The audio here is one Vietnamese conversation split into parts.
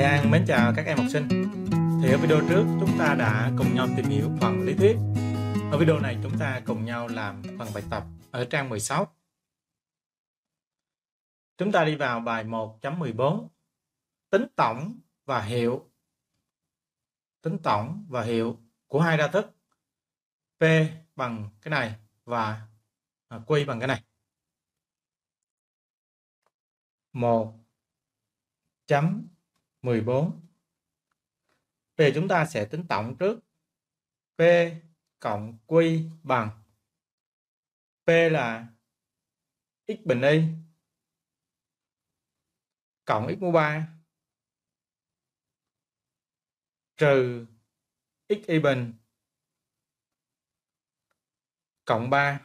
Thầy An mến chào các em học sinh Thì ở video trước chúng ta đã cùng nhau tìm hiểu phần lý thuyết Ở video này chúng ta cùng nhau làm phần bài tập ở trang 16 Chúng ta đi vào bài 1.14 Tính tổng và hiệu Tính tổng và hiệu của hai đa thức P bằng cái này và à, Q bằng cái này 1 chấm 14. Bây giờ chúng ta sẽ tính tổng trước. P cộng Q bằng P là x bình y cộng x mũ 3 trừ x y bình cộng 3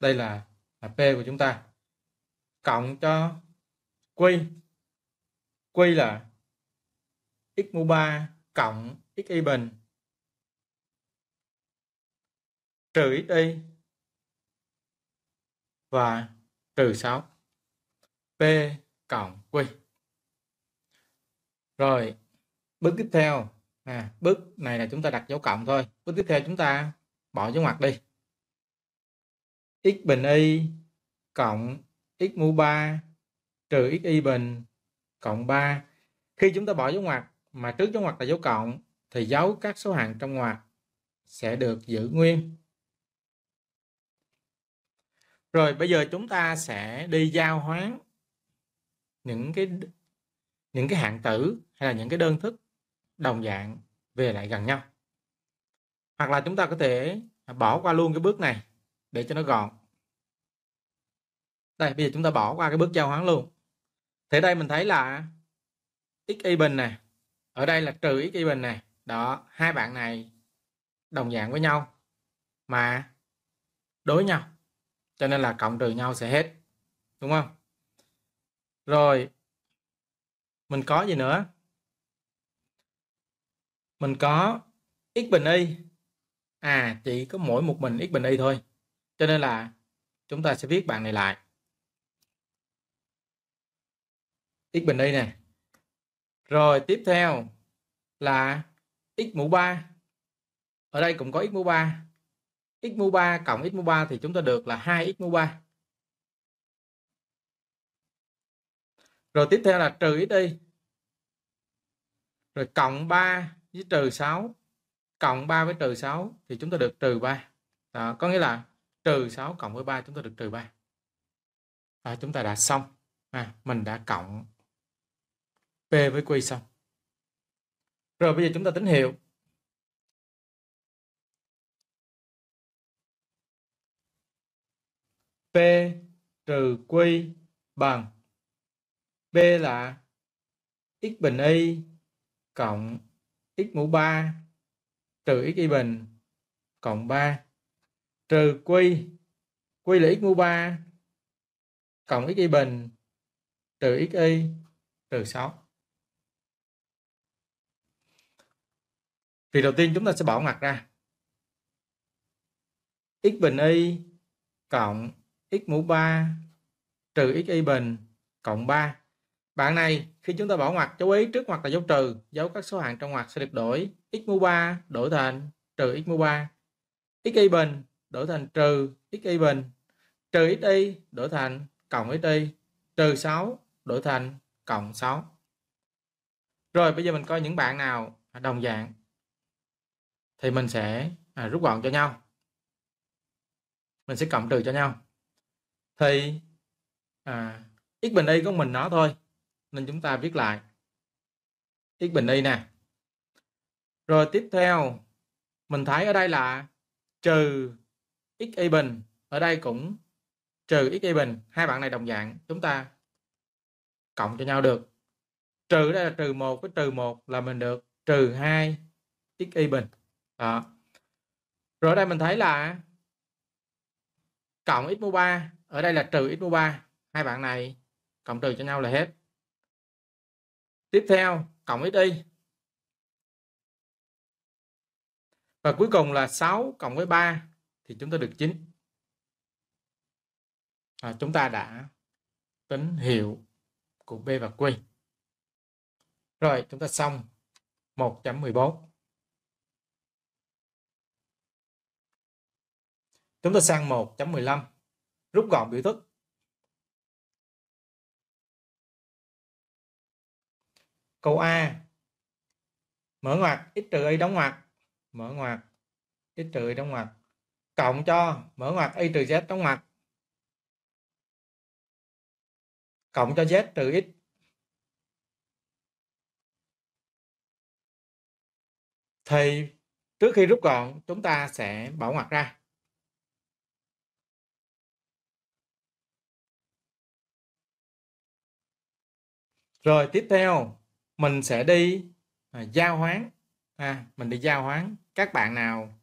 đây là, là P của chúng ta cộng cho Q quy là x mũ 3 cộng x y bình trừ x y và trừ 6 p cộng q rồi bước tiếp theo à, bước này là chúng ta đặt dấu cộng thôi bước tiếp theo chúng ta bỏ dấu ngoặc đi x bình y cộng x mũ 3 trừ x y bình cộng 3. Khi chúng ta bỏ dấu ngoặc mà trước dấu ngoặc là dấu cộng thì dấu các số hằng trong ngoặc sẽ được giữ nguyên. Rồi bây giờ chúng ta sẽ đi giao hoán những cái những cái hạng tử hay là những cái đơn thức đồng dạng về lại gần nhau. Hoặc là chúng ta có thể bỏ qua luôn cái bước này để cho nó gọn. Đây bây giờ chúng ta bỏ qua cái bước giao hoán luôn thì đây mình thấy là x y bình này ở đây là trừ x y bình này đó hai bạn này đồng dạng với nhau mà đối nhau cho nên là cộng trừ nhau sẽ hết đúng không rồi mình có gì nữa mình có x bình y à chỉ có mỗi một mình x bình y thôi cho nên là chúng ta sẽ viết bạn này lại x bình y nè rồi tiếp theo là x mũ 3 ở đây cũng có x mũ 3 x mũ 3 cộng x mũ 3 thì chúng ta được là 2x mũ 3 rồi tiếp theo là trừ x y rồi cộng 3 với trừ 6 cộng 3 với trừ 6 thì chúng ta được trừ 3 đó, có nghĩa là trừ 6 cộng với 3 chúng ta được trừ 3 à, chúng ta đã xong à, mình đã cộng P với Q xong. Rồi bây giờ chúng ta tính hiệu. P trừ Q bằng P là x bình y cộng x mũ 3 trừ x y bình cộng 3 trừ Q Q là x mũ 3 cộng x y bình trừ x y trừ 6 Việc đầu tiên chúng ta sẽ bỏ ngoặc ra. x bình y cộng x mũ 3 trừ x y bình cộng 3. Bạn này khi chúng ta bỏ ngoặc chú ý trước ngoặc là dấu trừ, dấu các số hạng trong ngoặc sẽ được đổi x mũ 3 đổi thành trừ x mũ 3. x y bình đổi thành trừ x y bình trừ x y đổi thành cộng x y trừ 6 đổi thành cộng 6. Rồi bây giờ mình coi những bạn nào đồng dạng thì mình sẽ à, rút gọn cho nhau mình sẽ cộng trừ cho nhau thì à, x bình y của mình nó thôi nên chúng ta viết lại x bình y nè rồi tiếp theo mình thấy ở đây là trừ x y bình ở đây cũng trừ x y bình hai bạn này đồng dạng chúng ta cộng cho nhau được trừ đây là trừ một với trừ một là mình được trừ hai x y bình đó. rồi ở đây mình thấy là cộng x mũ 3 ở đây là trừ x mũ 3 hai bạn này cộng trừ cho nhau là hết tiếp theo cộng xy và cuối cùng là 6 cộng với 3 thì chúng ta được 9 à, chúng ta đã tính hiệu của B và Q rồi chúng ta xong 1.14 Chúng ta sang 1.15, rút gọn biểu thức. Câu A, mở ngoặc, x trừ y đóng ngoặc, mở ngoặc, x trừ y đóng ngoặc, cộng cho mở ngoặc y trừ z đóng ngoặc, cộng cho z trừ x thì trước khi rút gọn chúng ta sẽ bỏ ngoặc ra Rồi tiếp theo mình sẽ đi à, giao hoán. À, mình đi giao hoán các bạn nào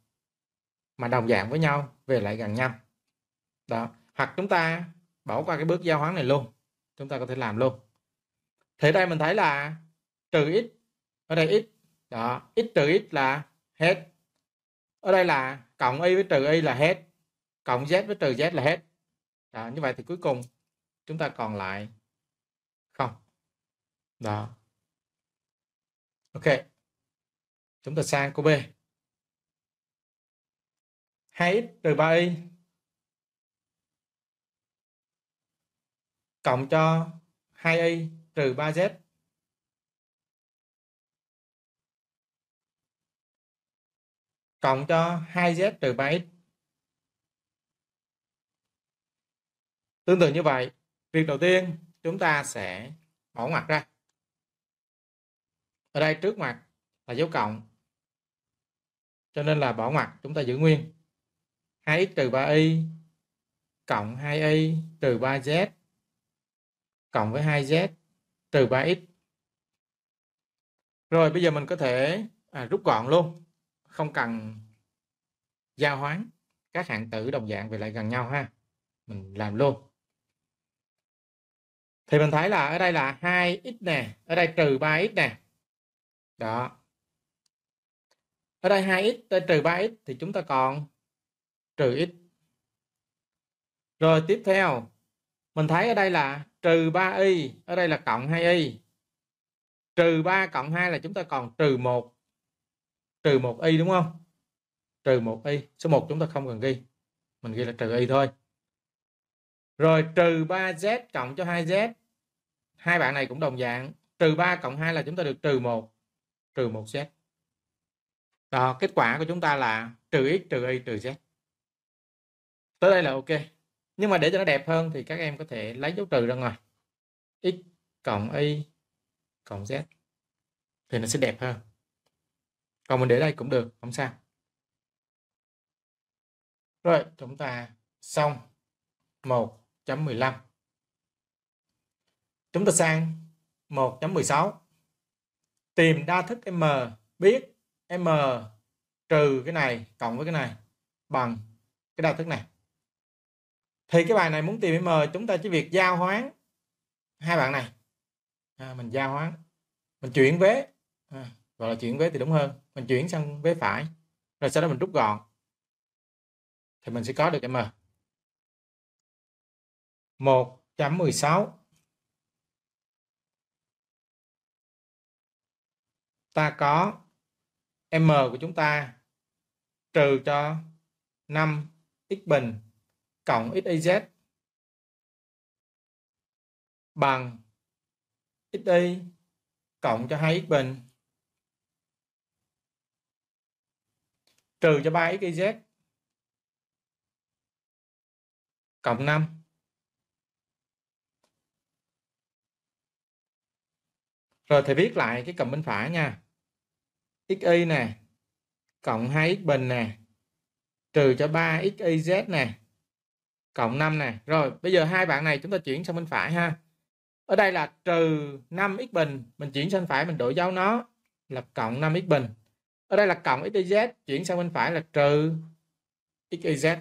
mà đồng dạng với nhau về lại gần nhau. Đó. Hoặc chúng ta bỏ qua cái bước giao hoán này luôn. Chúng ta có thể làm luôn. Thế đây mình thấy là trừ x ở đây x đó x trừ x là hết ở đây là cộng y với trừ y là hết cộng z với trừ z là hết đó, như vậy thì cuối cùng chúng ta còn lại đó ok chúng ta sang câu b 2x trừ 3y cộng cho 2y trừ 3z cộng cho 2z trừ 3x tương tự như vậy việc đầu tiên chúng ta sẽ bỏ ngoặc ra ở đây trước mặt là dấu cộng cho nên là bỏ mặt chúng ta giữ nguyên 2x trừ 3y cộng 2y trừ 3z cộng với 2z trừ 3x rồi bây giờ mình có thể à, rút gọn luôn không cần giao hoán các hạng tử đồng dạng về lại gần nhau ha mình làm luôn thì mình thấy là ở đây là 2x nè ở đây trừ 3x nè đó ở đây 2x tới trừ 3x thì chúng ta còn trừ x rồi tiếp theo mình thấy ở đây là trừ 3y ở đây là cộng 2y trừ 3 cộng 2 là chúng ta còn trừ 1 trừ 1y đúng không trừ 1y số 1 chúng ta không cần ghi mình ghi là trừ y thôi rồi trừ 3z cộng cho 2z hai bạn này cũng đồng dạng trừ 3 cộng 2 là chúng ta được trừ 1 trừ một z đó kết quả của chúng ta là trừ x trừ y trừ z tới đây là ok nhưng mà để cho nó đẹp hơn thì các em có thể lấy dấu trừ ra ngoài x cộng y cộng z thì nó sẽ đẹp hơn còn mình để đây cũng được không sao rồi chúng ta xong 1.15 chúng ta sang 1.16 tìm đa thức m biết m trừ cái này cộng với cái này bằng cái đa thức này thì cái bài này muốn tìm m chúng ta chỉ việc giao hoán hai bạn này à, mình giao hoán mình chuyển vế à, gọi là chuyển vế thì đúng hơn mình chuyển sang vế phải rồi sau đó mình rút gọn thì mình sẽ có được m 1.16 ta có m của chúng ta trừ cho 5 x bình cộng xaz bằng xy cộng cho 2x bình trừ cho 3xyz cộng 5 rồi thầy viết lại cái cầm bên phải nha xy nè cộng 2x bình nè trừ cho 3 xyz nè cộng 5 nè rồi bây giờ hai bạn này chúng ta chuyển sang bên phải ha ở đây là trừ 5 x bình mình chuyển sang phải mình đổi dấu nó là cộng 5 x bình ở đây là cộng xyz chuyển sang bên phải là trừ xyz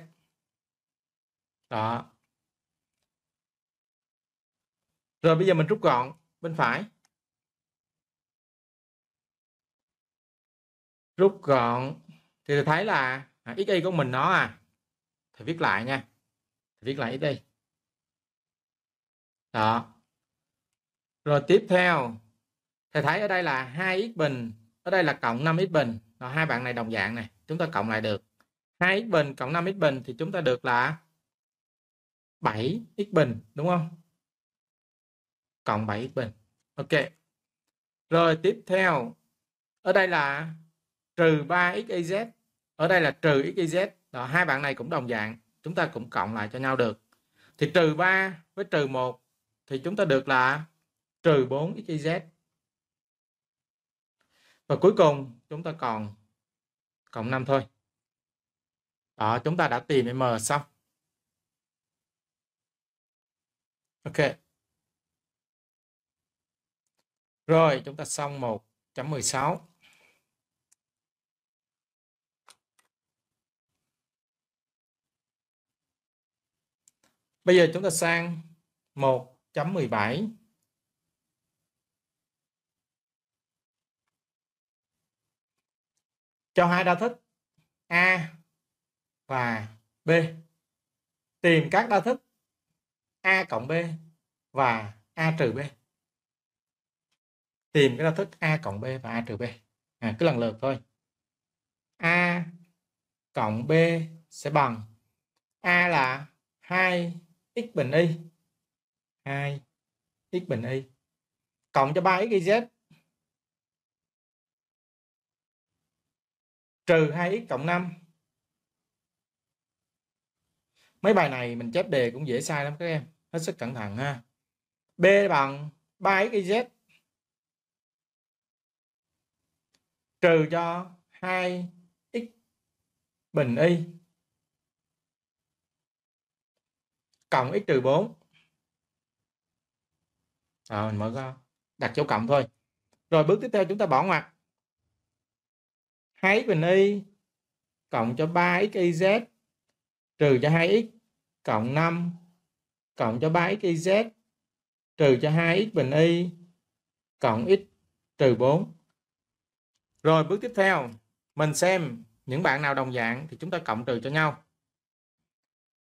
đó rồi bây giờ mình rút gọn bên phải rút gọn thì thấy là xy à, của mình nó à thầy viết lại nha thầy viết lại xy đó rồi tiếp theo thầy thấy ở đây là 2 x bình ở đây là cộng 5 x bình rồi hai bạn này đồng dạng này chúng ta cộng lại được 2 x bình cộng 5 x bình thì chúng ta được là 7 x bình đúng không cộng 7 x bình ok rồi tiếp theo ở đây là trừ 3xyz ở đây là trừ xyz đó, hai bạn này cũng đồng dạng chúng ta cũng cộng lại cho nhau được thì trừ 3 với trừ 1 thì chúng ta được là trừ 4 xyz và cuối cùng chúng ta còn cộng 5 thôi đó chúng ta đã tìm m xong ok rồi chúng ta xong 1.16 Bây giờ chúng ta sang 1.17 cho hai đa thức A và B. Tìm các đa thức A cộng B và A trừ B. Tìm cái đa thức A cộng B và A trừ B. À, cứ lần lượt thôi. A cộng B sẽ bằng A là 2 x bình y 2 x bình y cộng cho 3 x y z trừ 2x cộng 5 mấy bài này mình chép đề cũng dễ sai lắm các em hết sức cẩn thận ha b bằng 3 z trừ cho 2x bình y cộng x trừ 4 à, mình mở ra đặt dấu cộng thôi rồi bước tiếp theo chúng ta bỏ ngoặc 2x bình y cộng cho 3 z trừ cho 2x cộng 5 cộng cho 3 z trừ cho 2x bình y cộng x trừ 4. Rồi bước tiếp theo, mình xem những bạn nào đồng dạng thì chúng ta cộng trừ cho nhau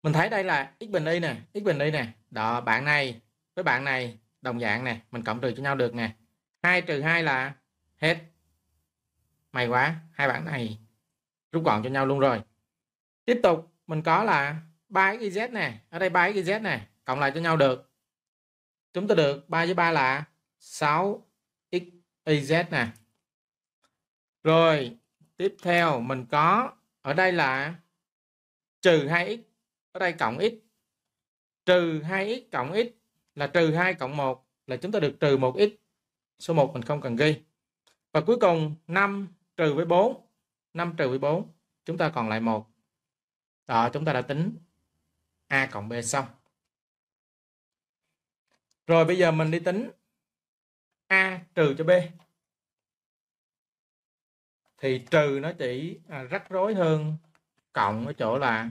mình thấy đây là x bình y nè x bình y nè đó bạn này với bạn này đồng dạng nè mình cộng trừ cho nhau được nè 2 trừ 2 là hết may quá hai bạn này rút gọn cho nhau luôn rồi tiếp tục mình có là 3xyz nè ở đây 3xyz nè cộng lại cho nhau được chúng ta được 3 với 3 là 6 xyz nè rồi tiếp theo mình có ở đây là trừ 2x ở đây cộng x trừ 2x cộng x là trừ 2 cộng 1 là chúng ta được trừ 1x số 1 mình không cần ghi và cuối cùng 5 trừ với 4 5 trừ với 4 chúng ta còn lại 1 đó chúng ta đã tính a cộng b xong rồi bây giờ mình đi tính a trừ cho b thì trừ nó chỉ à, rắc rối hơn cộng ở chỗ là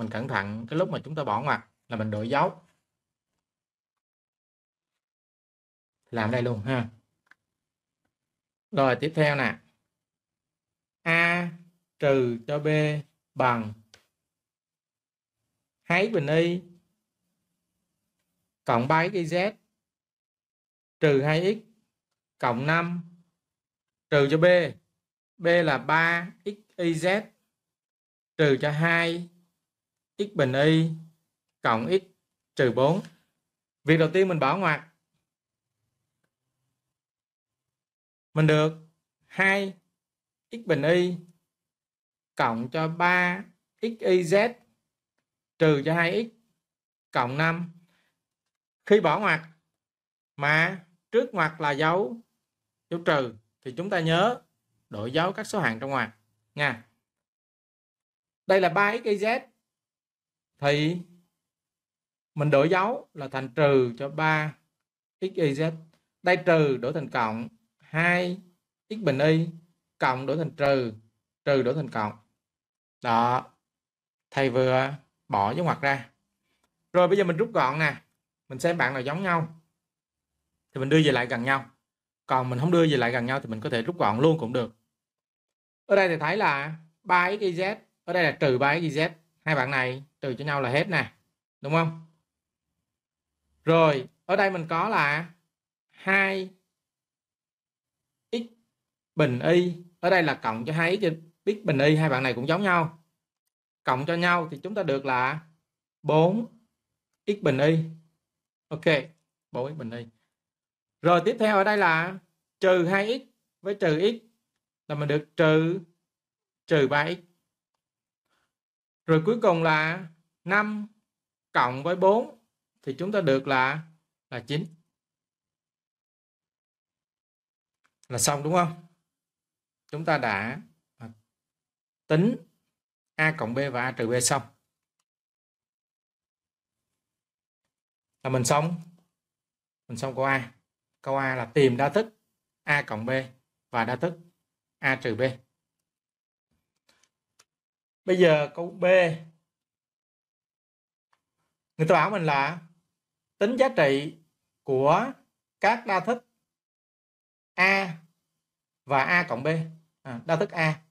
mình cẩn thận cái lúc mà chúng ta bỏ ngoặc là mình đổi dấu làm đây luôn ha rồi tiếp theo nè a trừ cho b bằng hãy bình y cộng 3 y z trừ 2x cộng 5 trừ cho b b là 3 x y z trừ cho 2 x bình y cộng x trừ 4. Việc đầu tiên mình bỏ ngoặc. Mình được 2 x bình y cộng cho 3 xyz trừ cho 2x cộng 5. Khi bỏ ngoặc mà trước ngoặc là dấu dấu trừ thì chúng ta nhớ đổi dấu các số hạng trong ngoặc nha. Đây là 3xyz thì mình đổi dấu là thành trừ cho 3 z đây trừ đổi thành cộng 2 x bình y cộng đổi thành trừ trừ đổi thành cộng đó thầy vừa bỏ dấu ngoặc ra rồi bây giờ mình rút gọn nè mình xem bạn nào giống nhau thì mình đưa về lại gần nhau còn mình không đưa về lại gần nhau thì mình có thể rút gọn luôn cũng được ở đây thì thấy là 3 z ở đây là trừ 3 z hai bạn này trừ cho nhau là hết nè đúng không rồi ở đây mình có là 2 x bình y ở đây là cộng cho 2 x biết bình y hai bạn này cũng giống nhau cộng cho nhau thì chúng ta được là 4 x bình y ok 4 x bình y rồi tiếp theo ở đây là trừ 2x với trừ x là mình được trừ trừ 3x rồi cuối cùng là 5 cộng với 4 thì chúng ta được là là 9. Là xong đúng không? Chúng ta đã à, tính A cộng B và A trừ B xong. Là mình xong. Mình xong câu A. Câu A là tìm đa thức A cộng B và đa thức A trừ B bây giờ câu b người ta bảo mình là tính giá trị của các đa thức a và a cộng b à, đa thức a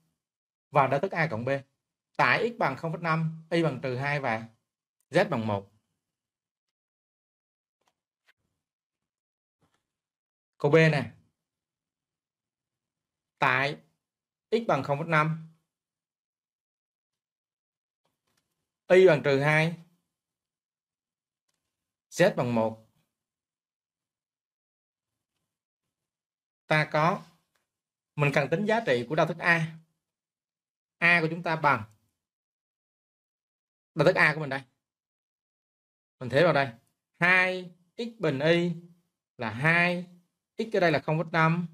và đa thức a cộng b tại x bằng 0,5 y bằng trừ 2 và z bằng 1 câu b nè tại x bằng 0,5 y bằng trừ 2 z bằng 1 ta có mình cần tính giá trị của đa thức A A của chúng ta bằng đa thức A của mình đây mình thế vào đây 2 x bình y là 2 x ở đây là 0,5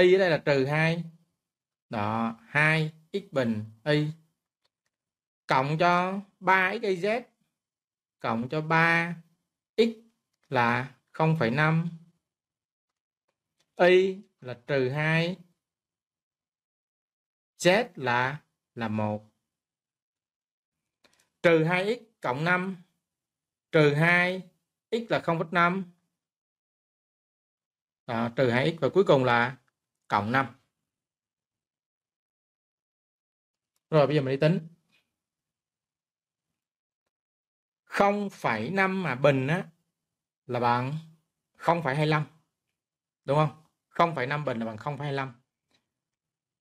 y ở đây là trừ 2 đó 2 x bình y cộng cho 3xyz cộng cho 3x là 0,5 y là trừ 2 z là là 1 trừ 2x cộng 5 trừ 2 x là 0,5 à, trừ 2x và cuối cùng là cộng 5 rồi bây giờ mình đi tính 0,5 mà bình á là bằng 0,25 đúng không 0,5 bình là bằng 0,25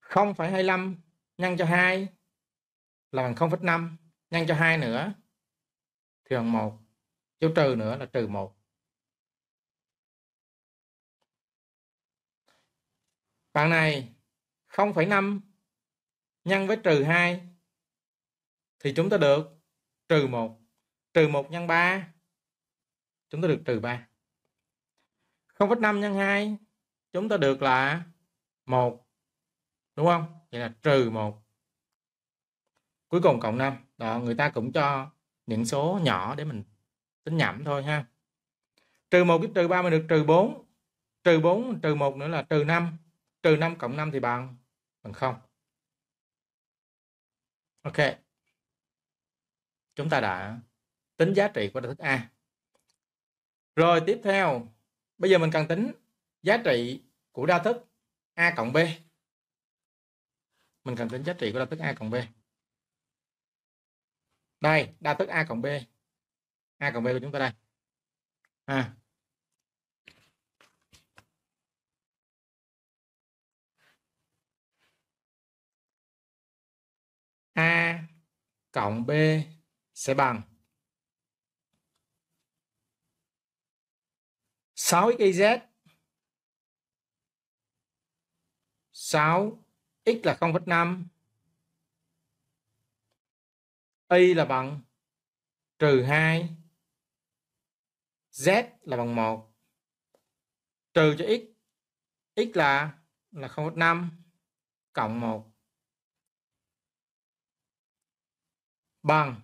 0,25 nhân cho 2 là bằng 0,5 nhân cho 2 nữa thì bằng 1 dấu trừ nữa là trừ 1 bạn này 0,5 nhân với trừ 2 thì chúng ta được trừ 1 trừ 1 nhân 3 chúng ta được trừ 3 0,5 nhân 2 chúng ta được là 1 đúng không vậy là trừ 1 cuối cùng cộng 5 đó người ta cũng cho những số nhỏ để mình tính nhẩm thôi ha trừ 1 giúp trừ 3 mình được trừ 4 trừ 4 trừ 1 nữa là trừ 5 trừ 5 cộng 5 thì bằng bằng 0 ok chúng ta đã tính giá trị của đa thức A. Rồi tiếp theo, bây giờ mình cần tính giá trị của đa thức A cộng B. Mình cần tính giá trị của đa thức A cộng B. Đây, đa thức A cộng B. A cộng B của chúng ta đây. À. A cộng B sẽ bằng 6xyz 6 x là 0,5 y là bằng trừ 2 z là bằng 1 trừ cho x x là là 0,5 cộng 1 bằng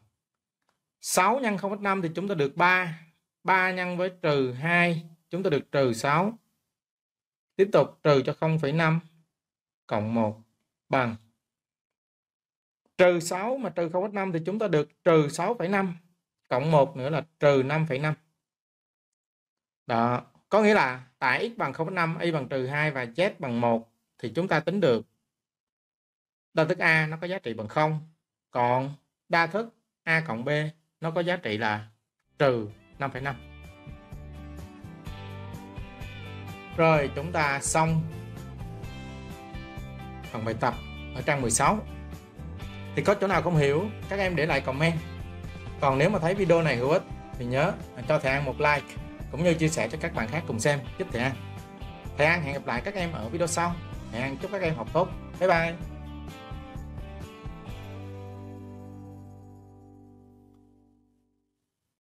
6 nhân 0,5 thì chúng ta được 3 3 nhân với trừ 2 chúng ta được trừ 6 tiếp tục trừ cho 0,5 cộng 1 bằng trừ 6 mà trừ 0,5 thì chúng ta được trừ 6,5 cộng 1 nữa là trừ 5,5 đó có nghĩa là tại x bằng 0,5 y bằng trừ 2 và z bằng 1 thì chúng ta tính được đa thức a nó có giá trị bằng 0 còn đa thức a cộng b nó có giá trị là trừ 5,5 Rồi chúng ta xong phần bài tập ở trang 16 Thì có chỗ nào không hiểu các em để lại comment Còn nếu mà thấy video này hữu ích thì nhớ cho Thầy An một like cũng như chia sẻ cho các bạn khác cùng xem giúp Thầy An Thầy An hẹn gặp lại các em ở video sau Thầy An chúc các em học tốt Bye bye